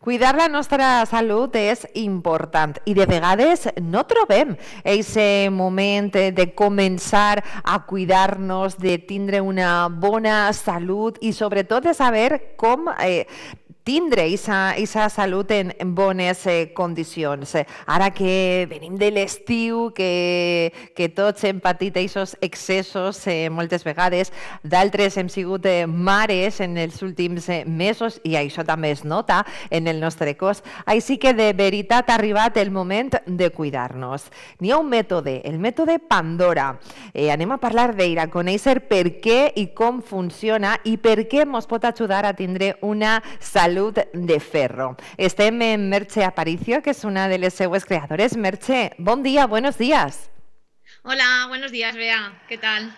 Cuidar la nuestra salud es importante y de vegades no trobem ese momento de comenzar a cuidarnos, de tindre una buena salud y sobre todo de saber cómo... eh, tindre esa salut en, en bones eh, condicions. Eh, Ara que venim de l'estiu, que, que tots hem patit aquests excessos eh, moltes vegades, d'altres hem sigut eh, mares en els últims eh, mesos i això també es nota en el nostre cos. Així que de veritat ha arribat el moment de cuidar-nos. N'hi ha un mètode, el mètode Pandora. Eh, anem a parlar a conèixer per què i com funciona i per què ens pot ajudar a tindre una salut de Ferro. Este Merche Aparicio, que es una de las segues creadores. Merche, buen día, buenos días. Hola, buenos días, Bea. ¿Qué tal?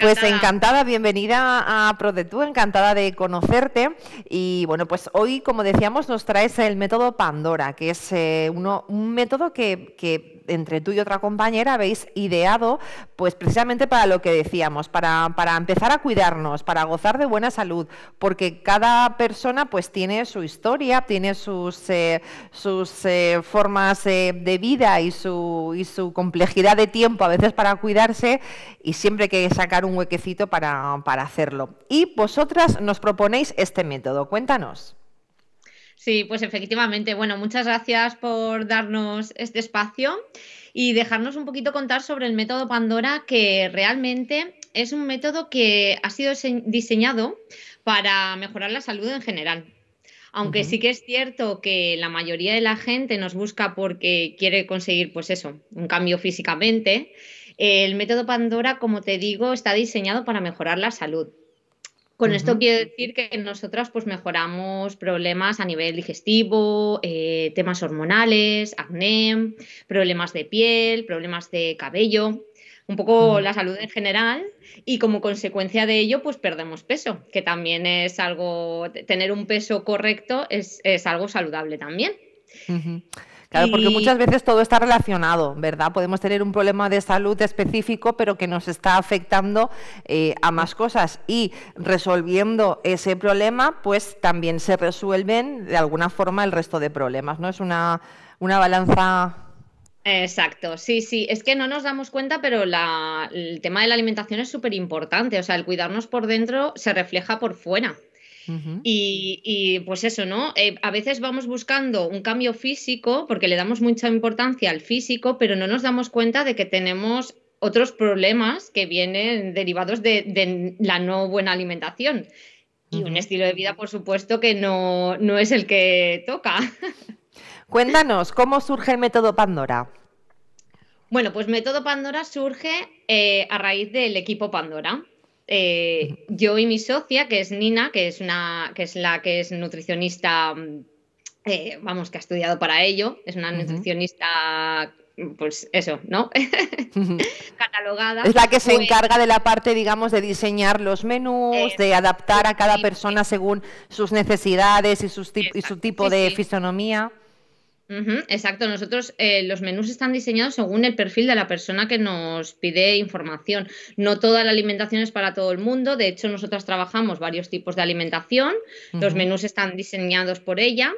Pues encantada, bienvenida a Tú, encantada de conocerte. Y bueno, pues hoy, como decíamos, nos traes el método Pandora, que es eh, uno, un método que, que entre tú y otra compañera habéis ideado, pues precisamente para lo que decíamos, para, empezar a cuidarnos, para gozar de buena salud, porque cada persona pues tiene su historia, tiene sus, eh, sus eh, formas eh, de vida y su, y su complejidad de tiempo a veces para cuidarse y siempre hay que sacar un huequecito para hacerlo. Y vosotras nos proponéis este método, cuéntanos. Sí, pues efectivamente. Bueno, muchas gracias por darnos este espacio y dejarnos un poquito contar sobre el método Pandora, que realmente es un método que ha sido diseñado para mejorar la salud en general. Aunque sí que es cierto que la mayoría de la gente nos busca porque quiere conseguir, pues eso, un cambio físicamente, el método Pandora, como te digo, está diseñado para mejorar la salud. Con esto quiero decir que nosotras pues mejoramos problemas a nivel digestivo, eh, temas hormonales, acné, problemas de piel, problemas de cabello, un poco la salud en general y como consecuencia de ello pues perdemos peso, que también es algo, tener un peso correcto es, algo saludable también. Claro, porque muchas veces todo está relacionado, ¿verdad? Podemos tener un problema de salud específico, pero que nos está afectando eh, a más cosas. Y resolviendo ese problema, pues también se resuelven de alguna forma el resto de problemas, ¿no? Es una, una balanza Exacto, sí, sí, es que no nos damos cuenta, pero el tema de la alimentación es súper importante, o sea, el cuidarnos por dentro se refleja por fuera y, pues eso, ¿no? Eh, a veces vamos buscando un cambio físico porque le damos mucha importancia al físico, pero no nos damos cuenta de que tenemos otros problemas que vienen derivados de, la no buena alimentación. Y un estilo de vida, por supuesto, que no, es el que toca. Cuéntanos, ¿cómo surge el método Pandora? Bueno, pues Método Pandora surge eh, a raíz del equipo Pandora. Eh, yo y mi socia, que es Nina, que es, una, que es la que es nutricionista, mm, eh, vamos, que ha estudiado para ello, es una nutricionista mm, pues eso, ¿no? Catalogada. Es la que se pues encarga de la parte, digamos, de diseñar los menús, de adaptar a cada persona según sus necesidades y, su tipo de fisonomía exacto, nosotros eh, los menús están diseñados según el perfil de la persona que nos pide información. No toda la alimentación es para todo el mundo, de hecho nosotras trabajamos varios tipos de alimentación, los menús están diseñados por ella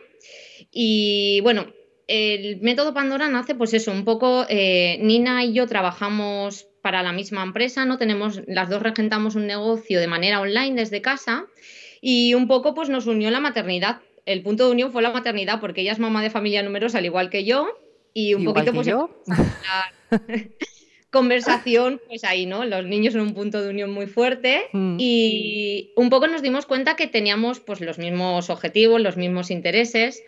y bueno, el método Pandora nace pues eso, un poco eh, Nina y yo trabajamos para la misma empresa, no tenemos las dos regentamos un negocio de manera online desde casa y un poco pues nos unió la maternidad el punto de unión fue la maternidad, porque ella es mamá de familia numerosa, al igual que yo, y un poquito pues... Yo. conversación, pues ahí, ¿no? Los niños son un punto de unión muy fuerte mm. y un poco nos dimos cuenta que teníamos pues los mismos objetivos, los mismos intereses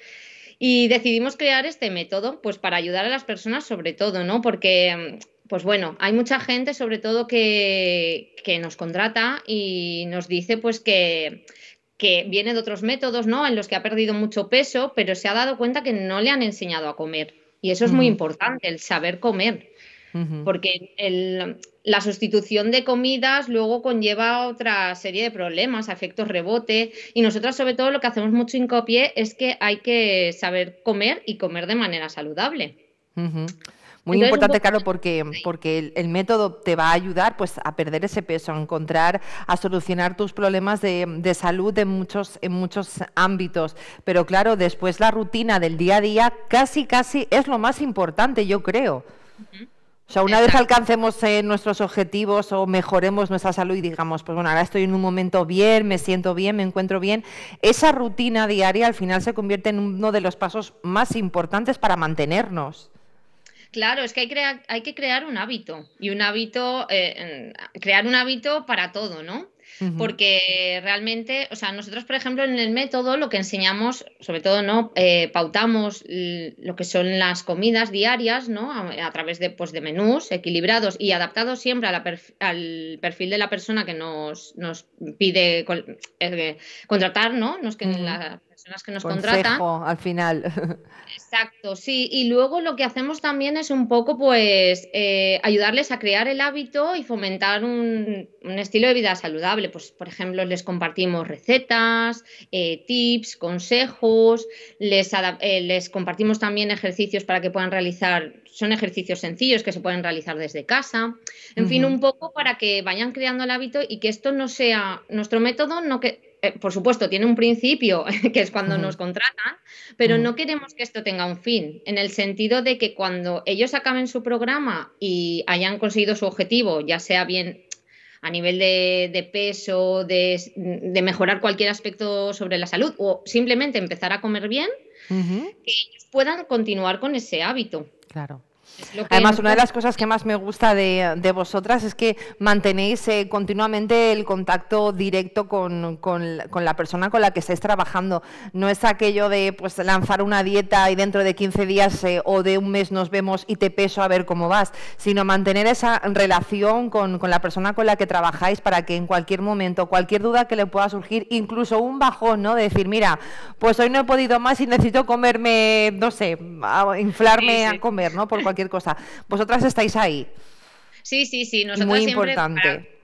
y decidimos crear este método pues para ayudar a las personas sobre todo, ¿no? Porque pues bueno, hay mucha gente sobre todo que, que nos contrata y nos dice pues que, que viene de otros métodos, ¿no? En los que ha perdido mucho peso, pero se ha dado cuenta que no le han enseñado a comer. Y eso es muy importante, el saber comer. Porque la sustitución de comidas luego conlleva otra serie de problemas, efectos rebote. Y nosotras, sobre todo, lo que hacemos mucho en Copie es que hay que saber comer y comer de manera saludable. Muy importante, claro, porque, porque el, método te va a ayudar pues, a perder ese peso, a encontrar, a solucionar tus problemas de, salud en muchos, en muchos ámbitos. Pero claro, después la rutina del día a día casi, casi es lo más importante, yo creo. O sea, una vez alcancemos eh, nuestros objetivos o mejoremos nuestra salud y digamos, pues bueno, ahora estoy en un momento bien, me siento bien, me encuentro bien, esa rutina diaria al final se convierte en uno de los pasos más importantes para mantenernos. Claro, es que hay, que crear un hábito y un hábito, eh, crear un hábito para todo, ¿no? Porque realmente, o sea, nosotros, por ejemplo, en el método lo que enseñamos, sobre todo, ¿no? Eh, pautamos lo que son las comidas diarias, ¿no? A, través de, pues, de menús equilibrados y adaptados siempre al perfil de la persona que nos, pide eh, contratar, ¿no? Nos, que que nos Consejo, contratan. Al final. Exacto, sí. Y luego lo que hacemos también es un poco, pues, eh, ayudarles a crear el hábito y fomentar un, estilo de vida saludable. Pues, por ejemplo, les compartimos recetas, eh, tips, consejos, eh, les, compartimos también ejercicios para que puedan realizar, son ejercicios sencillos que se pueden realizar desde casa. En fin, un poco para que vayan creando el hábito y que esto no sea, nuestro método no que eh, por supuesto, tiene un principio, que es cuando nos contratan, pero no queremos que esto tenga un fin, en el sentido de que cuando ellos acaben su programa y hayan conseguido su objetivo, ya sea bien a nivel de, peso, de, mejorar cualquier aspecto sobre la salud o simplemente empezar a comer bien, que ellos puedan continuar con ese hábito. Claro. Además, una de las cosas que más me gusta de, vosotras es que mantenéis eh, continuamente el contacto directo con, la persona con la que estáis trabajando. No es aquello de pues, lanzar una dieta y dentro de 15 días eh, o de un mes nos vemos y te peso a ver cómo vas, sino mantener esa relación con, la persona con la que trabajáis para que en cualquier momento, cualquier duda que le pueda surgir, incluso un bajón, ¿no? De decir, mira, pues hoy no he podido más y necesito comerme, no sé, inflarme a comer, ¿no? Por cualquier cosa. Vosotras estáis ahí. Sí, sí, sí. Nosotros siempre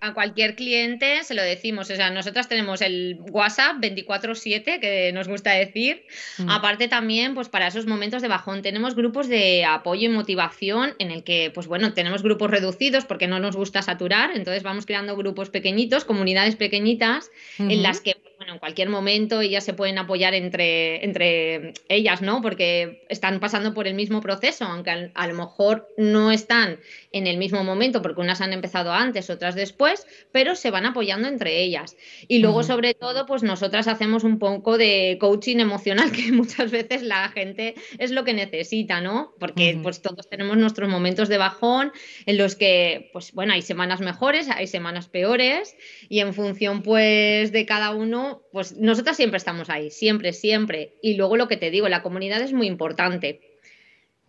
a cualquier cliente se lo decimos. O sea, nosotros tenemos el WhatsApp 24-7, que nos gusta decir. Mm. Aparte también, pues para esos momentos de bajón, tenemos grupos de apoyo y motivación en el que, pues bueno, tenemos grupos reducidos porque no nos gusta saturar. Entonces vamos creando grupos pequeñitos, comunidades pequeñitas, en las que en cualquier momento ellas se pueden apoyar entre, entre ellas, ¿no? Porque están pasando por el mismo proceso, aunque a, lo mejor no están en el mismo momento, porque unas han empezado antes, otras después, pero se van apoyando entre ellas. Y luego, sobre todo, pues nosotras hacemos un poco de coaching emocional, que muchas veces la gente es lo que necesita, ¿no? Porque pues todos tenemos nuestros momentos de bajón en los que, pues bueno, hay semanas mejores, hay semanas peores, y en función pues de cada uno pues nosotras siempre estamos ahí, siempre, siempre. Y luego lo que te digo, la comunidad es muy importante.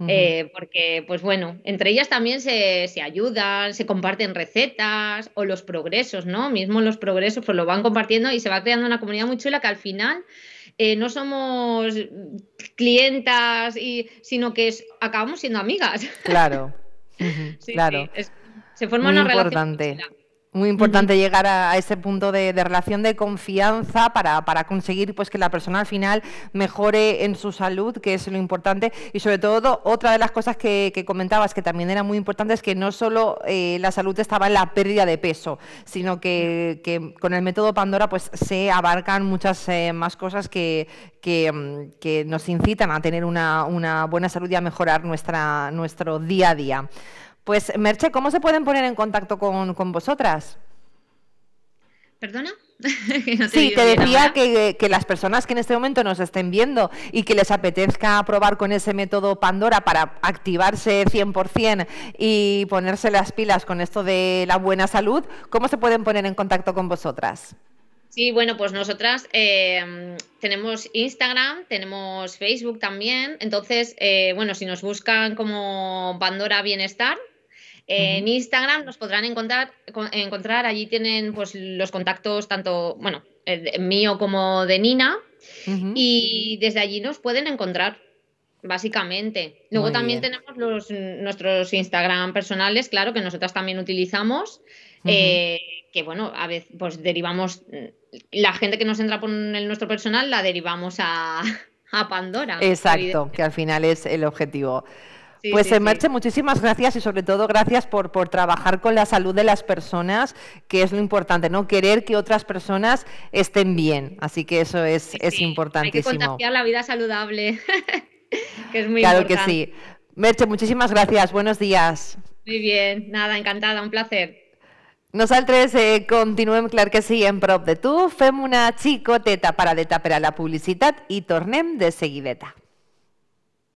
Eh, porque, pues bueno, entre ellas también se, ayudan, se comparten recetas o los progresos, ¿no? Mismo los progresos, pues lo van compartiendo y se va creando una comunidad muy chula que al final eh, no somos clientas, y, sino que es, acabamos siendo amigas. Claro, claro. se forma una importante. relación. Muy muy importante llegar a, ese punto de, relación de confianza para, conseguir pues, que la persona al final mejore en su salud, que es lo importante. Y sobre todo, otra de las cosas que, comentabas que también era muy importante es que no solo eh, la salud estaba en la pérdida de peso, sino que, con el método Pandora pues, se abarcan muchas eh, más cosas mm, que, nos incitan a tener una, una buena salud y a mejorar nuestra, nuestro día a día. Pues Merche, ¿cómo se pueden poner en contacto con, vosotras? ¿Perdona? sí, te decía eh, que, las personas que en este momento nos estén viendo y que les apetezca probar con ese método Pandora para activarse 100% y ponerse las pilas con esto de la buena salud, ¿cómo se pueden poner en contacto con vosotras? Sí, bueno, pues nosotras eh, tenemos Instagram, tenemos Facebook también. Entonces, eh, bueno, si nos buscan como Pandora Bienestar, en Instagram nos podrán encontrar, encontrar, allí tienen pues los contactos tanto, bueno, eh, mío como de Nina y desde allí nos pueden encontrar básicamente. Luego también tenemos los, nuestros Instagram personales, claro, que nosotras también utilizamos, eh, que bueno, a veces pues derivamos, mm, la gente que nos entra por el, nuestro personal la derivamos a, a Pandora. Exacto, que al final es el objetivo pues eh, Merche, muchísimas gracias y sobre todo gracias por, por trabajar con la salud de las personas, que es lo importante, ¿no? Querer que otras personas estén bien. Así que eso es, es importantísimo. Hay que contagiar la vida saludable, que es muy importante. Claro que sí. Merche, muchísimas gracias. Buenos días. Muy bien, nada, encantada, un placer. Nosotros eh, continuem, claro que sí, en prop de tu. Fem una chicoteta para per a la publicidad y tornem de seguideta.